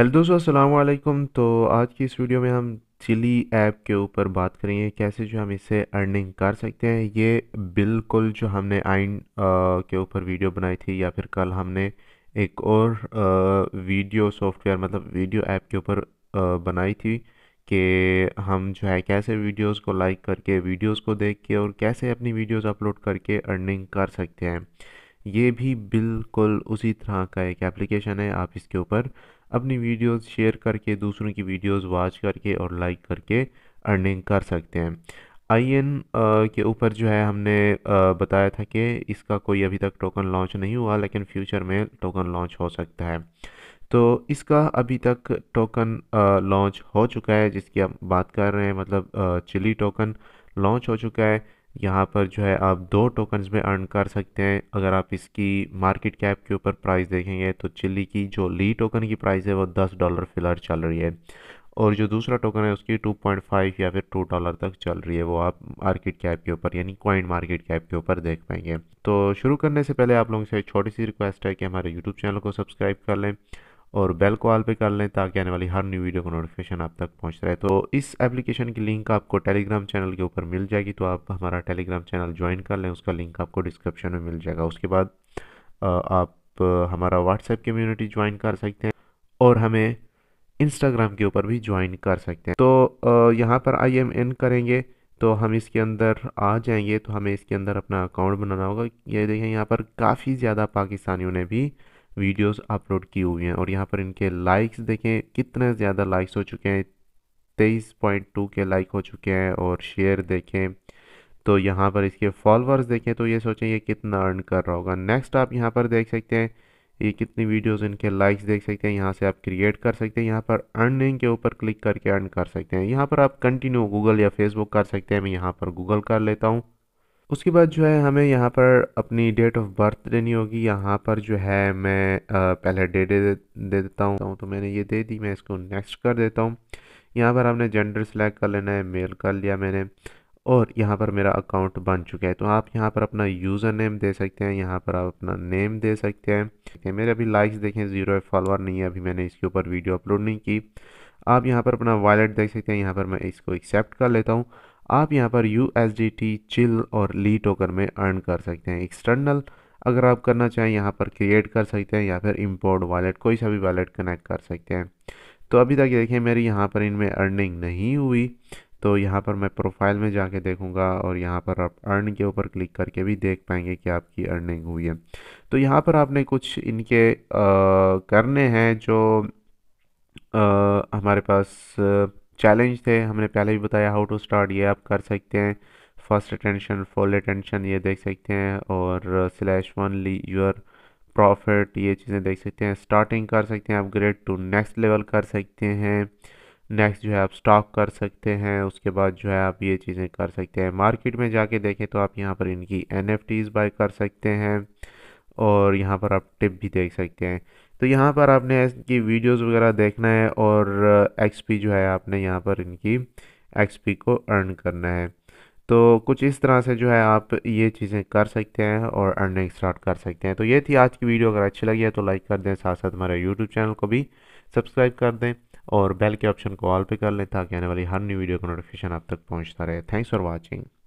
hello दोस्तों अस्सलाम वालेकुम तो आज की इस वीडियो में हम चिली ऐप के ऊपर बात करेंगे कैसे जो हम इसे अर्निंग कर सकते हैं ये बिल्कुल जो हमने आइन के ऊपर वीडियो बनाई थी या फिर कल हमने एक और आ, वीडियो सॉफ्टवेयर मतलब वीडियो ऐप के ऊपर बनाई थी कि हम जो है कैसे वीडियोस को लाइक करके वीडियोस को देख के और कैसे अपनी वीडियोस अपलोड करके अर्निंग कर सकते हैं ये भी बिल्कुल उसी तरह का एक एप्लीकेशन है आप इसके ऊपर अपनी वीडियोस शेयर करके दूसरों की वीडियोस वॉच करके और लाइक करके अर्निंग कर सकते हैं आई एन के ऊपर जो है हमने बताया था कि इसका कोई अभी तक टोकन लॉन्च नहीं हुआ लेकिन फ्यूचर में टोकन लॉन्च हो सकता है तो इसका अभी तक टोकन लॉन्च हो चुका है जिसकी हम बात कर रहे हैं मतलब चिली टोकन लॉन्च हो चुका है यहाँ पर जो है आप दो टोकन्स में अर्न कर सकते हैं अगर आप इसकी मार्केट कैप के ऊपर प्राइस देखेंगे तो चिल्ली की जो ली टोकन की प्राइस है वो दस डॉलर फ़िलहाल चल रही है और जो दूसरा टोकन है उसकी 2.5 या फिर 2 डॉलर तक चल रही है वो आप मार्केट कैप के ऊपर यानी क्वाइंट मार्केट कैप के ऊपर देख पाएंगे तो शुरू करने से पहले आप लोगों से एक छोटी सी रिक्वेस्ट है कि हमारे यूट्यूब चैनल को सब्सक्राइब कर लें और बेल को ऑल पे कर लें ताकि आने वाली हर न्यू वीडियो का नोटिफिकेशन आप तक पहुंच रहे तो इस एप्लीकेशन की लिंक आपको टेलीग्राम चैनल के ऊपर मिल जाएगी तो आप हमारा टेलीग्राम चैनल ज्वाइन कर लें उसका लिंक आपको डिस्क्रिप्शन में मिल जाएगा उसके बाद आप हमारा व्हाट्सएप कम्यूनिटी ज्वाइन कर सकते हैं और हमें इंस्टाग्राम के ऊपर भी ज्वाइन कर सकते हैं तो यहाँ पर आई एम एन करेंगे तो हम इसके अंदर आ जाएंगे तो हमें इसके अंदर अपना अकाउंट बनाना होगा ये देखें यहाँ पर काफ़ी ज़्यादा पाकिस्तानियों ने भी वीडियोस अपलोड की हुई हैं और यहाँ पर इनके लाइक्स देखें कितने ज़्यादा लाइक्स हो चुके हैं तेईस पॉइंट टू के लाइक हो चुके हैं और शेयर देखें तो यहाँ पर इसके फॉलोअर्स देखें तो ये सोचें ये कितना अर्न कर रहा होगा नेक्स्ट आप यहाँ पर देख सकते हैं ये कितनी वीडियोस इनके लाइक्स देख सकते हैं यहाँ से आप क्रिएट कर सकते हैं यहाँ पर अर्निंग के ऊपर क्लिक करके अर्न कर सकते हैं यहाँ पर आप कंटिन्यू गूगल या फेसबुक कर सकते हैं मैं यहाँ पर गूगल कर लेता हूँ उसके बाद जो है हमें यहाँ पर अपनी डेट ऑफ बर्थ देनी होगी यहाँ पर जो है मैं पहले डेट दे, दे देता हूँ तो मैंने ये दे दी मैं इसको नेक्स्ट कर देता हूँ यहाँ पर हमने जेंडर सेलेक्ट कर लेना है मेल कर लिया मैंने और यहाँ पर मेरा अकाउंट बन चुका है तो आप यहाँ पर अपना यूज़र नेम दे सकते हैं यहाँ पर आप अपना नेम दे सकते हैं मेरे अभी लाइक्स देखें ज़ीरो है फॉलोअर नहीं है अभी मैंने इसके ऊपर वीडियो अपलोड नहीं की आप यहाँ पर अपना वॉलेट देख सकते हैं यहाँ पर मैं इसको एक्सेप्ट कर लेता हूँ आप यहाँ पर U S D T chill और ली टोकन में अर्न कर सकते हैं एक्सटर्नल अगर आप करना चाहें यहाँ पर क्रिएट कर सकते हैं या फिर इम्पोर्ट वॉलेट कोई सा भी वॉलेट कनेक्ट कर सकते हैं तो अभी तक देखिए मेरी यहाँ पर इनमें अर्निंग नहीं हुई तो यहाँ पर मैं प्रोफाइल में जाके देखूँगा और यहाँ पर आप अर्न के ऊपर क्लिक करके भी देख पाएंगे कि आपकी अर्निंग हुई है तो यहाँ पर आपने कुछ इनके आ, करने हैं जो आ, हमारे पास चैलेंज थे हमने पहले भी बताया हाउ टू स्टार्ट ये आप कर सकते हैं फर्स्ट अटेंशन फुल अटेंशन ये देख सकते हैं और स्लैश वन ली योर प्रॉफिट ये चीज़ें देख सकते हैं स्टार्टिंग कर सकते हैं अपग्रेड टू नेक्स्ट लेवल कर सकते हैं नेक्स्ट जो है आप स्टॉक कर सकते हैं उसके बाद जो है आप ये चीज़ें कर सकते हैं मार्केट में जाके देखें तो आप यहाँ पर इनकी एन बाय कर सकते हैं और यहाँ पर आप टिप भी देख सकते हैं तो यहाँ पर आपने इनकी वीडियोस वगैरह देखना है और एक्सपी जो है आपने यहाँ पर इनकी एक्सपी को अर्न करना है तो कुछ इस तरह से जो है आप ये चीज़ें कर सकते हैं और अर्निंग स्टार्ट कर सकते हैं तो ये थी आज की वीडियो अगर अच्छी लगी है तो लाइक कर दें साथ साथ हमारे यूट्यूब चैनल को भी सब्सक्राइब कर दें और बेल के ऑप्शन को ऑल पे कर लें ताकि आने वाली हर न्यू वीडियो का नोटिफिकेशन आप तक पहुँचता रहे थैंक्स फॉर वॉचिंग